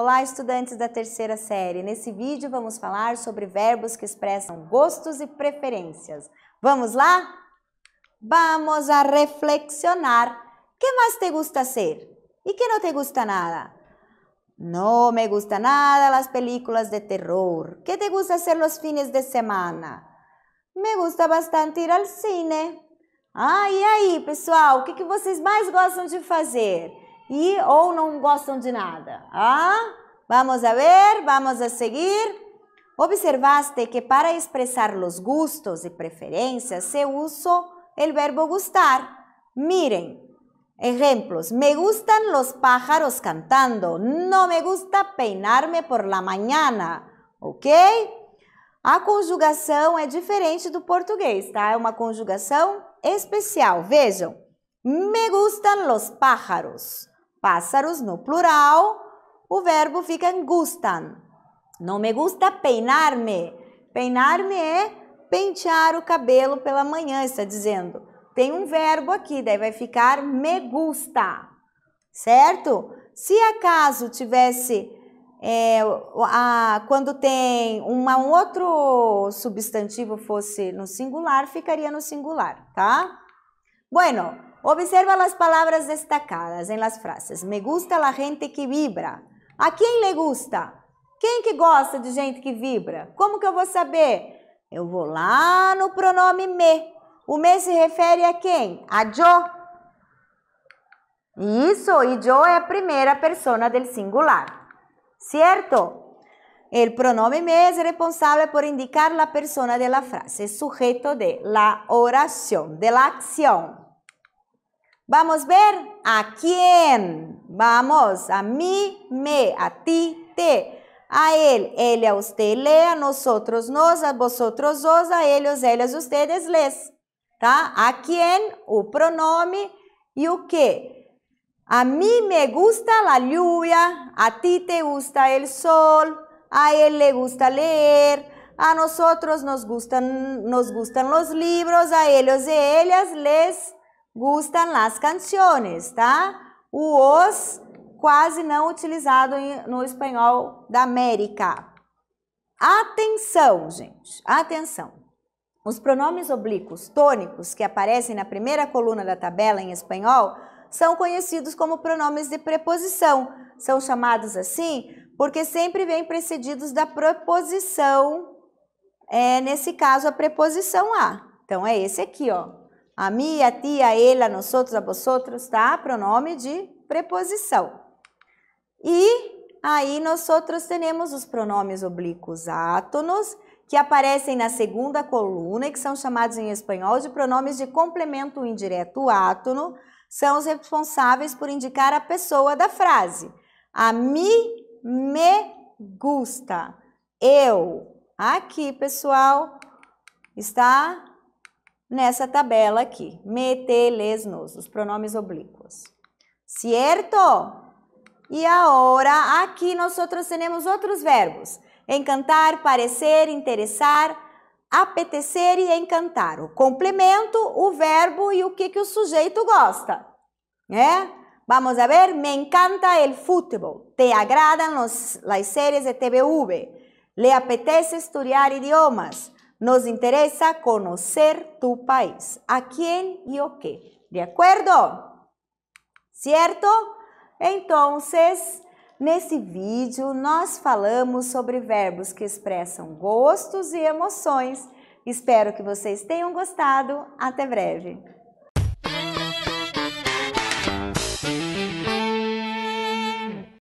Olá, estudantes da terceira série! Nesse vídeo vamos falar sobre verbos que expressam gostos e preferências. Vamos lá? Vamos a reflexionar. Que mais te gusta ser? E que não te gusta nada? Não me gusta nada las películas de terror. Que te gusta ser los fines de semana? Me gusta bastante ir ao cine. Ah, e aí, pessoal, o que, que vocês mais gostam de fazer? e ou não gostam de nada. Ah, vamos a ver, vamos a seguir. Observaste que para expressar os gustos e preferências se usa o verbo gustar. Miren, exemplos. Me gustan los pájaros cantando. No me gusta peinarme por la mañana. Ok? A conjugação é diferente do português, tá? É uma conjugação especial. Vejam. Me gustan los pájaros pássaros no plural, o verbo fica gustan. Não me gusta peinar-me. Peinar-me é pentear o cabelo pela manhã, está dizendo. Tem um verbo aqui, daí vai ficar me gusta, certo? Se acaso tivesse, é, a, quando tem uma, um outro substantivo fosse no singular, ficaria no singular, tá? Bueno, Observa as palavras destacadas em las frases. Me gusta la gente que vibra. A quem le gusta? Quem que gosta de gente que vibra? Como que eu vou saber? Eu vou lá no pronome me. O me se refere a quem? A yo. Isso, e yo é a primeira persona del singular. Certo? El pronome me é responsável por indicar la persona de la frase, sujeto de la oración, de la acción. Vamos a ver a quién. Vamos, a mí, me, a ti, te. A él, él, a usted, le, a nosotros, nos, a vosotros, os, a ellos, ellas, ustedes, les. Tá? A quién, o pronome ¿Y o qué? A mí me gusta la lluvia, a ti te gusta el sol, a él le gusta leer, a nosotros nos gustan, nos gustan los libros, a ellos y ellas les gustam las canções, tá? O os quase não utilizado no espanhol da América. Atenção, gente, atenção. Os pronomes oblíquos tônicos que aparecem na primeira coluna da tabela em espanhol são conhecidos como pronomes de preposição. São chamados assim porque sempre vêm precedidos da preposição, é, nesse caso a preposição a. Então é esse aqui, ó. A mim, a ti, a ele, a nós outros, a vosotros, tá? Pronome de preposição. E aí nós outros temos os pronomes oblíquos átonos, que aparecem na segunda coluna que são chamados em espanhol de pronomes de complemento indireto átono, são os responsáveis por indicar a pessoa da frase. A mim me gusta. Eu. Aqui, pessoal, está nessa tabela aqui. Meteles nos, os pronomes oblíquos. Certo? E agora, aqui nós temos outros verbos. Encantar, parecer, interessar, apetecer e encantar. O complemento, o verbo e o que, que o sujeito gosta. Né? Vamos a ver. Me encanta el futebol. Te agradan los, las series de TVV. Le apetece estudar idiomas. Nos interessa conhecer tu país. A quem e o que? ¿De acordo? Certo? Então, nesse vídeo nós falamos sobre verbos que expressam gostos e emoções. Espero que vocês tenham gostado. Até breve!